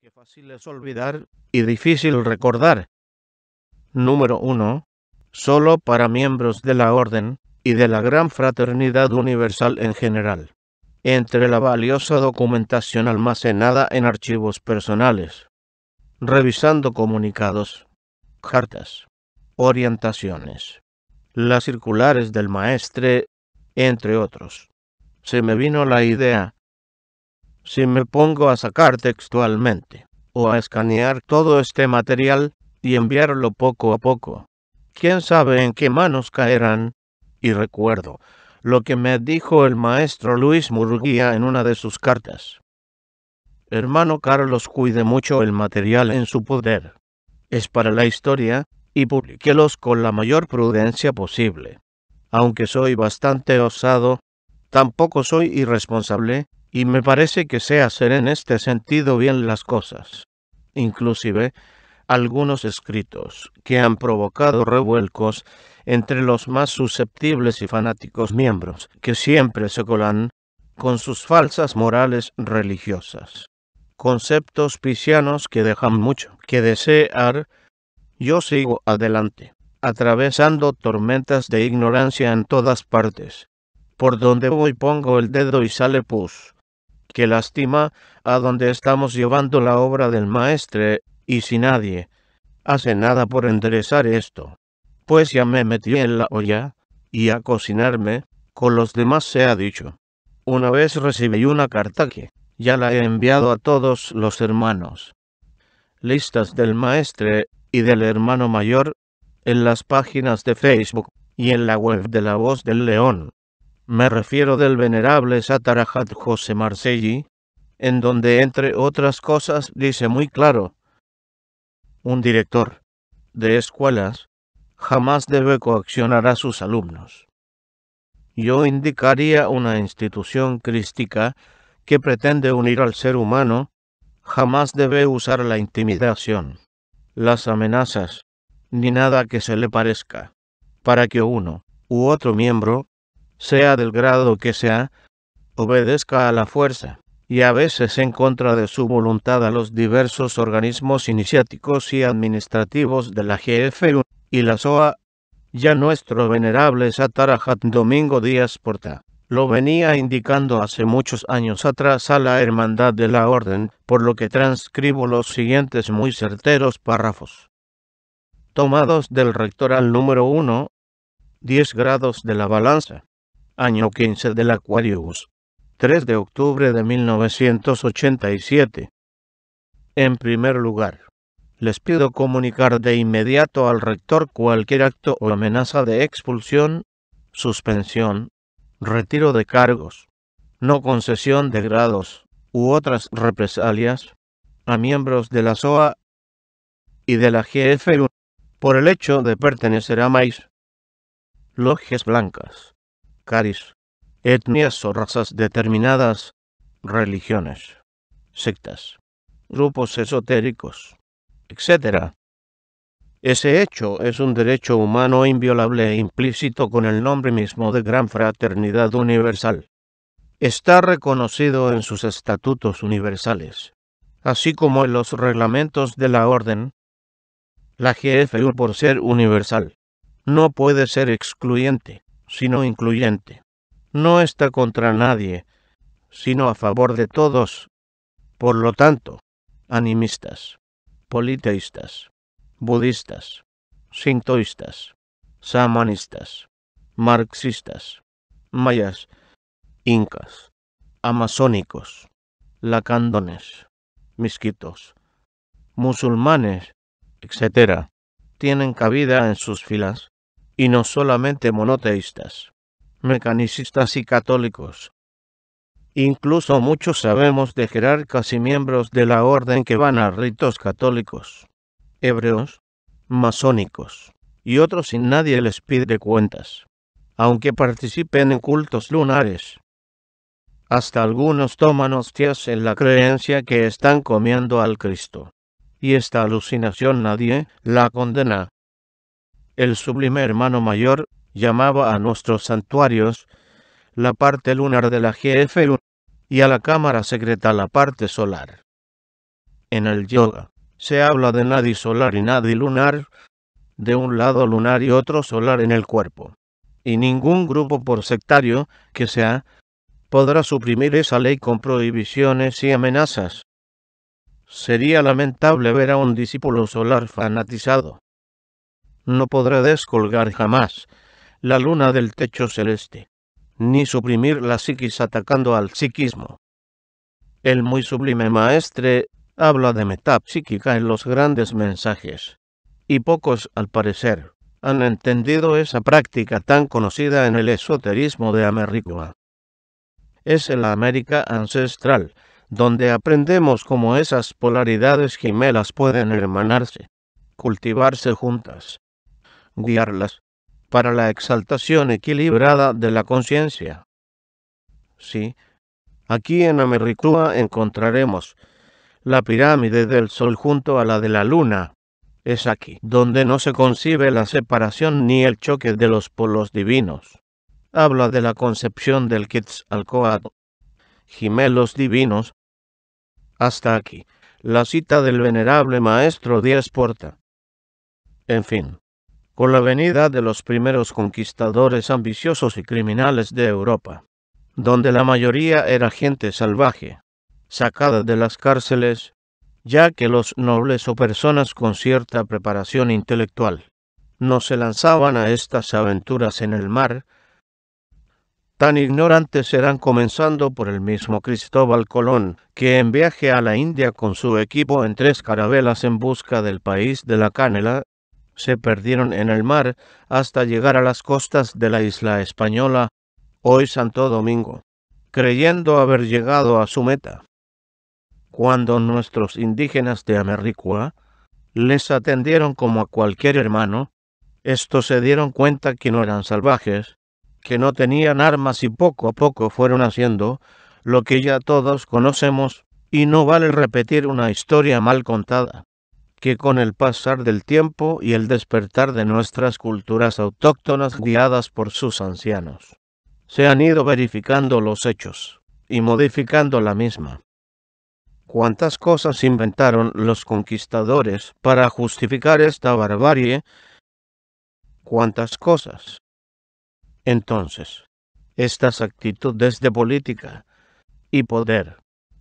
que fácil es olvidar y difícil recordar. Número 1. Solo para miembros de la Orden y de la Gran Fraternidad Universal en general. Entre la valiosa documentación almacenada en archivos personales. Revisando comunicados, cartas, orientaciones, las circulares del maestre, entre otros. Se me vino la idea, si me pongo a sacar textualmente, o a escanear todo este material, y enviarlo poco a poco, quién sabe en qué manos caerán. Y recuerdo lo que me dijo el maestro Luis Murguía en una de sus cartas. Hermano Carlos cuide mucho el material en su poder. Es para la historia, y publiquelos con la mayor prudencia posible. Aunque soy bastante osado, tampoco soy irresponsable, y me parece que sé hacer en este sentido bien las cosas. Inclusive, algunos escritos que han provocado revuelcos entre los más susceptibles y fanáticos miembros, que siempre se colan con sus falsas morales religiosas. Conceptos pisianos que dejan mucho que desear, yo sigo adelante, atravesando tormentas de ignorancia en todas partes. Por donde voy pongo el dedo y sale pus. Qué lástima a donde estamos llevando la obra del maestre, y si nadie hace nada por enderezar esto. Pues ya me metí en la olla, y a cocinarme, con los demás se ha dicho. Una vez recibí una carta que ya la he enviado a todos los hermanos. Listas del maestre y del hermano mayor, en las páginas de Facebook y en la web de La Voz del León. Me refiero del venerable Satarajat José Marcelli, en donde entre otras cosas dice muy claro, un director de escuelas jamás debe coaccionar a sus alumnos. Yo indicaría una institución crística que pretende unir al ser humano, jamás debe usar la intimidación, las amenazas, ni nada que se le parezca, para que uno u otro miembro sea del grado que sea, obedezca a la fuerza, y a veces en contra de su voluntad a los diversos organismos iniciáticos y administrativos de la GFU y la SOA. Ya nuestro venerable Satarajat Domingo Díaz Porta lo venía indicando hace muchos años atrás a la Hermandad de la Orden, por lo que transcribo los siguientes muy certeros párrafos. Tomados del rectoral número 1, 10 grados de la balanza, año 15 del Aquarius, 3 de octubre de 1987. En primer lugar, les pido comunicar de inmediato al rector cualquier acto o amenaza de expulsión, suspensión, retiro de cargos, no concesión de grados u otras represalias a miembros de la SOA y de la GFU por el hecho de pertenecer a MAIS, Logias Blancas, etnias o razas determinadas, religiones, sectas, grupos esotéricos, etc. Ese hecho es un derecho humano inviolable e implícito con el nombre mismo de Gran Fraternidad Universal. Está reconocido en sus estatutos universales, así como en los reglamentos de la Orden. La GFU por ser universal no puede ser excluyente sino incluyente. No está contra nadie, sino a favor de todos. Por lo tanto, animistas, politeístas, budistas, sintoístas, samanistas, marxistas, mayas, incas, amazónicos, lacandones, misquitos, musulmanes, etc., tienen cabida en sus filas y no solamente monoteístas, mecanicistas y católicos. Incluso muchos sabemos de jerarcas y miembros de la orden que van a ritos católicos, hebreos, masónicos y otros sin nadie les pide cuentas, aunque participen en cultos lunares. Hasta algunos toman hostias en la creencia que están comiendo al Cristo. Y esta alucinación nadie la condena el sublime hermano mayor llamaba a nuestros santuarios la parte lunar de la GF1, y a la cámara secreta la parte solar. En el yoga se habla de nadie solar y nadie lunar, de un lado lunar y otro solar en el cuerpo. Y ningún grupo por sectario que sea podrá suprimir esa ley con prohibiciones y amenazas. Sería lamentable ver a un discípulo solar fanatizado no podrá descolgar jamás la luna del techo celeste, ni suprimir la psiquis atacando al psiquismo. El muy sublime maestre habla de metapsíquica en los grandes mensajes, y pocos, al parecer, han entendido esa práctica tan conocida en el esoterismo de América. Es en la América ancestral, donde aprendemos cómo esas polaridades gemelas pueden hermanarse, cultivarse juntas, guiarlas para la exaltación equilibrada de la conciencia. Sí, aquí en Americúa encontraremos la pirámide del Sol junto a la de la Luna. Es aquí donde no se concibe la separación ni el choque de los polos divinos. Habla de la concepción del Quetzalcoatl, gemelos divinos. Hasta aquí, la cita del venerable maestro Díaz Porta. En fin con la venida de los primeros conquistadores ambiciosos y criminales de Europa, donde la mayoría era gente salvaje, sacada de las cárceles, ya que los nobles o personas con cierta preparación intelectual no se lanzaban a estas aventuras en el mar, tan ignorantes eran comenzando por el mismo Cristóbal Colón, que en viaje a la India con su equipo en tres carabelas en busca del país de la canela, se perdieron en el mar hasta llegar a las costas de la isla española, hoy Santo Domingo, creyendo haber llegado a su meta. Cuando nuestros indígenas de Americua les atendieron como a cualquier hermano, estos se dieron cuenta que no eran salvajes, que no tenían armas y poco a poco fueron haciendo lo que ya todos conocemos y no vale repetir una historia mal contada que con el pasar del tiempo y el despertar de nuestras culturas autóctonas guiadas por sus ancianos, se han ido verificando los hechos y modificando la misma. ¿Cuántas cosas inventaron los conquistadores para justificar esta barbarie? ¿Cuántas cosas? Entonces, estas actitudes de política y poder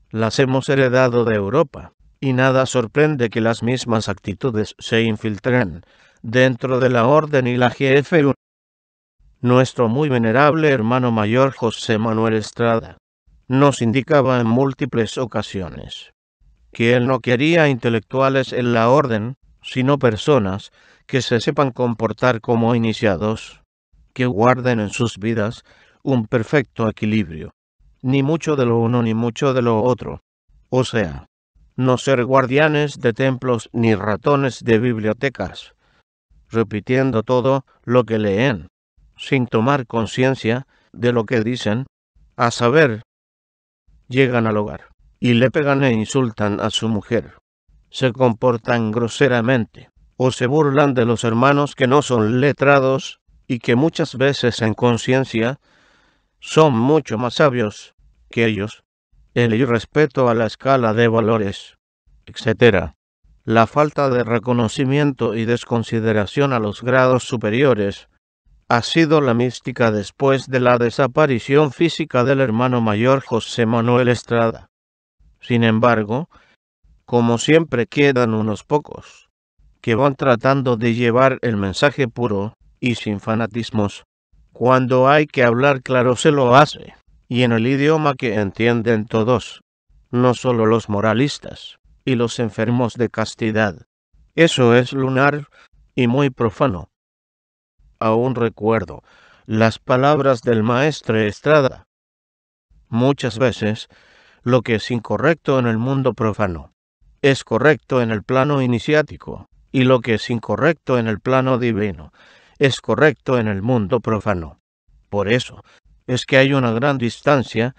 las hemos heredado de Europa y nada sorprende que las mismas actitudes se infiltren dentro de la Orden y la GFU. Nuestro muy venerable hermano mayor José Manuel Estrada nos indicaba en múltiples ocasiones que él no quería intelectuales en la Orden, sino personas que se sepan comportar como iniciados, que guarden en sus vidas un perfecto equilibrio, ni mucho de lo uno ni mucho de lo otro, o sea, no ser guardianes de templos ni ratones de bibliotecas, repitiendo todo lo que leen, sin tomar conciencia de lo que dicen, a saber, llegan al hogar y le pegan e insultan a su mujer, se comportan groseramente o se burlan de los hermanos que no son letrados y que muchas veces en conciencia son mucho más sabios que ellos el irrespeto a la escala de valores, etc. La falta de reconocimiento y desconsideración a los grados superiores ha sido la mística después de la desaparición física del hermano mayor José Manuel Estrada. Sin embargo, como siempre quedan unos pocos, que van tratando de llevar el mensaje puro y sin fanatismos. Cuando hay que hablar claro se lo hace y en el idioma que entienden todos, no solo los moralistas y los enfermos de castidad. Eso es lunar y muy profano. Aún recuerdo las palabras del maestre Estrada. Muchas veces, lo que es incorrecto en el mundo profano es correcto en el plano iniciático, y lo que es incorrecto en el plano divino es correcto en el mundo profano. Por eso, es que hay una gran distancia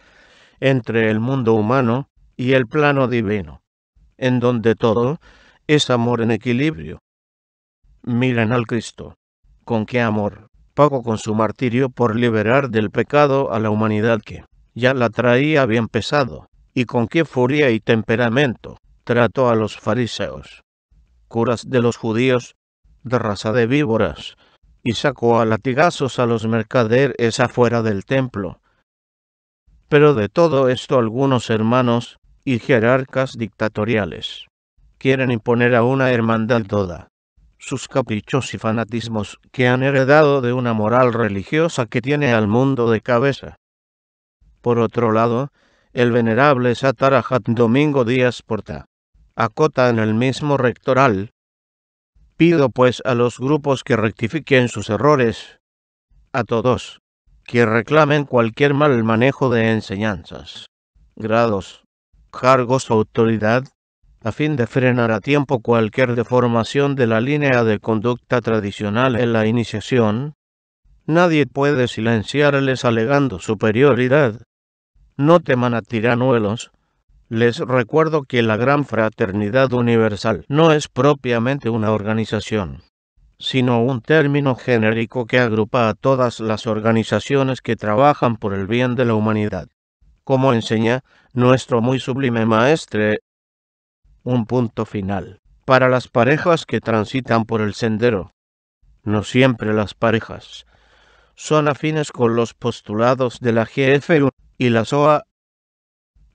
entre el mundo humano y el plano divino, en donde todo es amor en equilibrio. Miren al Cristo. ¿Con qué amor? Pago con su martirio por liberar del pecado a la humanidad que ya la traía bien pesado, y con qué furia y temperamento trató a los fariseos, curas de los judíos, de raza de víboras, y sacó a latigazos a los mercaderes afuera del templo. Pero de todo esto algunos hermanos y jerarcas dictatoriales quieren imponer a una hermandad toda sus caprichos y fanatismos que han heredado de una moral religiosa que tiene al mundo de cabeza. Por otro lado, el venerable Satarajat Domingo Díaz Porta acota en el mismo rectoral Pido pues a los grupos que rectifiquen sus errores, a todos, que reclamen cualquier mal manejo de enseñanzas, grados, cargos o autoridad, a fin de frenar a tiempo cualquier deformación de la línea de conducta tradicional en la iniciación. Nadie puede silenciarles alegando superioridad. No teman a tiranuelos, les recuerdo que la Gran Fraternidad Universal no es propiamente una organización, sino un término genérico que agrupa a todas las organizaciones que trabajan por el bien de la humanidad. Como enseña nuestro muy sublime maestre, un punto final. Para las parejas que transitan por el sendero, no siempre las parejas son afines con los postulados de la GFU y la SOA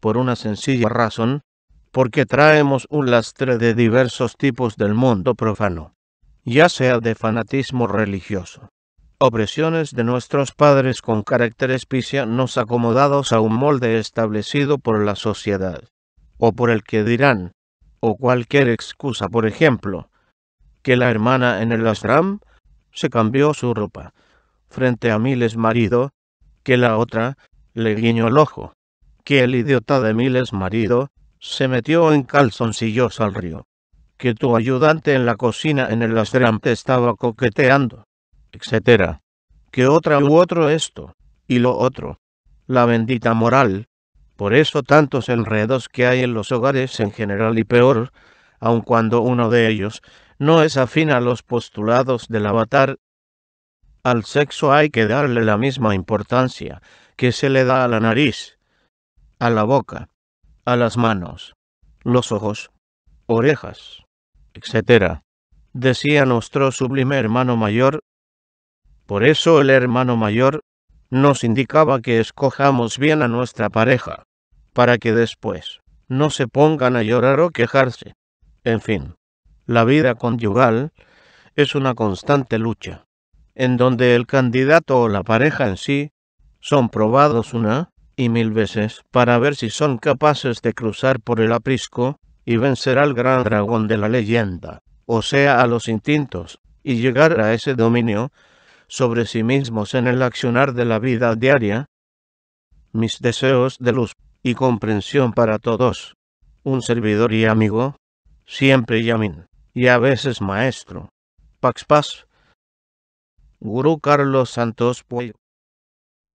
por una sencilla razón, porque traemos un lastre de diversos tipos del mundo profano, ya sea de fanatismo religioso, opresiones de nuestros padres con carácter espicia nos acomodados a un molde establecido por la sociedad, o por el que dirán, o cualquier excusa, por ejemplo, que la hermana en el ashram se cambió su ropa frente a miles marido, que la otra le guiñó el ojo, que el idiota de Miles marido, se metió en calzoncillos al río. Que tu ayudante en la cocina en el ashram te estaba coqueteando, etcétera, Que otra u otro esto, y lo otro. La bendita moral. Por eso tantos enredos que hay en los hogares en general y peor, aun cuando uno de ellos no es afín a los postulados del avatar. Al sexo hay que darle la misma importancia que se le da a la nariz a la boca, a las manos, los ojos, orejas, etc. Decía nuestro sublime hermano mayor. Por eso el hermano mayor nos indicaba que escojamos bien a nuestra pareja, para que después no se pongan a llorar o quejarse. En fin, la vida conyugal es una constante lucha, en donde el candidato o la pareja en sí son probados una y mil veces para ver si son capaces de cruzar por el aprisco y vencer al gran dragón de la leyenda, o sea, a los instintos, y llegar a ese dominio sobre sí mismos en el accionar de la vida diaria. Mis deseos de luz y comprensión para todos. Un servidor y amigo, siempre Yamin, y a veces maestro. Pax Paz. Guru Carlos Santos Puello.